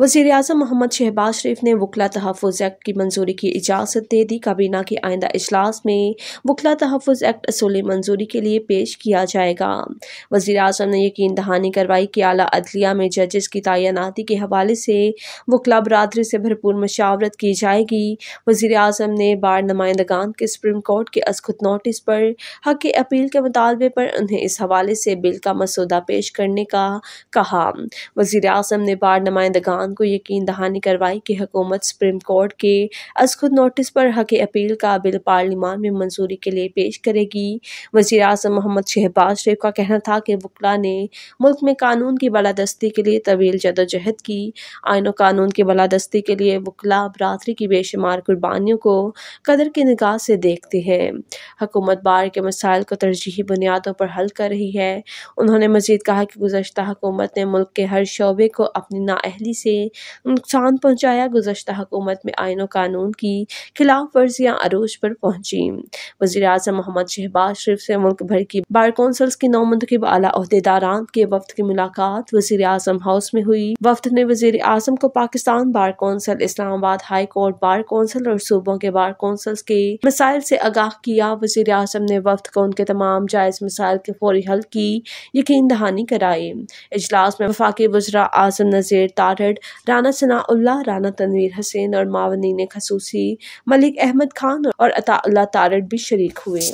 वजीर अजम मोहम्मद शहबाज शरीफ ने वकला तहफ़ एक्ट की मंजूरी की इजाज़त दे दी काबीना के आइंदा अजलास में वकला तहफ़ एक्ट असूली मंजूरी के लिए पेश किया जाएगा वजीर अजम ने यकीन दहानी करवाई कि अला अदलिया में जजेस की तैनाती के हवाले से वकला बरदरी से भरपूर मशावरत की जाएगी वजीर अजम ने बार नुमाइंदगान के सुप्रीम कोर्ट के असखुद नोटिस पर हक अपील के मुतालबे पर उन्हें इस हवाले से बिल का मसौदा पेश करने का कहा वजीर अजम ने बार नुमाइंदगान खान को यकीन दहानी करवाई कि हकूमत सुप्रीम कोर्ट के अज खुद नोटिस पर हक अपील का बिल पार्लियामान में मंजूरी के लिए पेश करेगी वजी अजम मोहम्मद शहबाज शरीफ का कहना था कि वकला ने मुल्क में कानून की बलादस्ती के लिए तवील जदोजहद की आयनों कानून की बलादस्ती के लिए वकला बरदरी की बेशुमार कुर्बानियों को कदर की निगाह से देखते हैं हकूमत बार के मसाइल को तरजीही बुनियादों पर हल कर रही है उन्होंने मजीद कहा कि गुजशत हुकूमत ने मुल्क के हर शोबे को अपनी नाअहली से में नुकसान पहुँचाया गुजशत हुकूमत में आयन कानून की खिलाफ वर्जियाँ अरूज पर पहुँची वजी अजम मोहम्मद शहबाज शरीफ से मुल्क भर की बार कौंसल्स की नौ मंतखब अलादेदारान के वफद की मुलाकात वजी अजम हाउस में हुई वफद ने वजीर अजम को Pakistan bar council Islamabad high court bar council और सूबों के बार कौंसल्स के मिसाइल से आगाह किया वजीर अजम ने वफद को उनके तमाम जायज़ मिसाइल के फौरी हल की यकीन दहानी कराई इजलास में वफाकी वजरा अजम नज़ीर तारड राना सनाउल्ला राना तनवीर हसैन और मावनीन खसूसी मलिक अहमद खान और अताउल्ला तारट भी शरीक हुए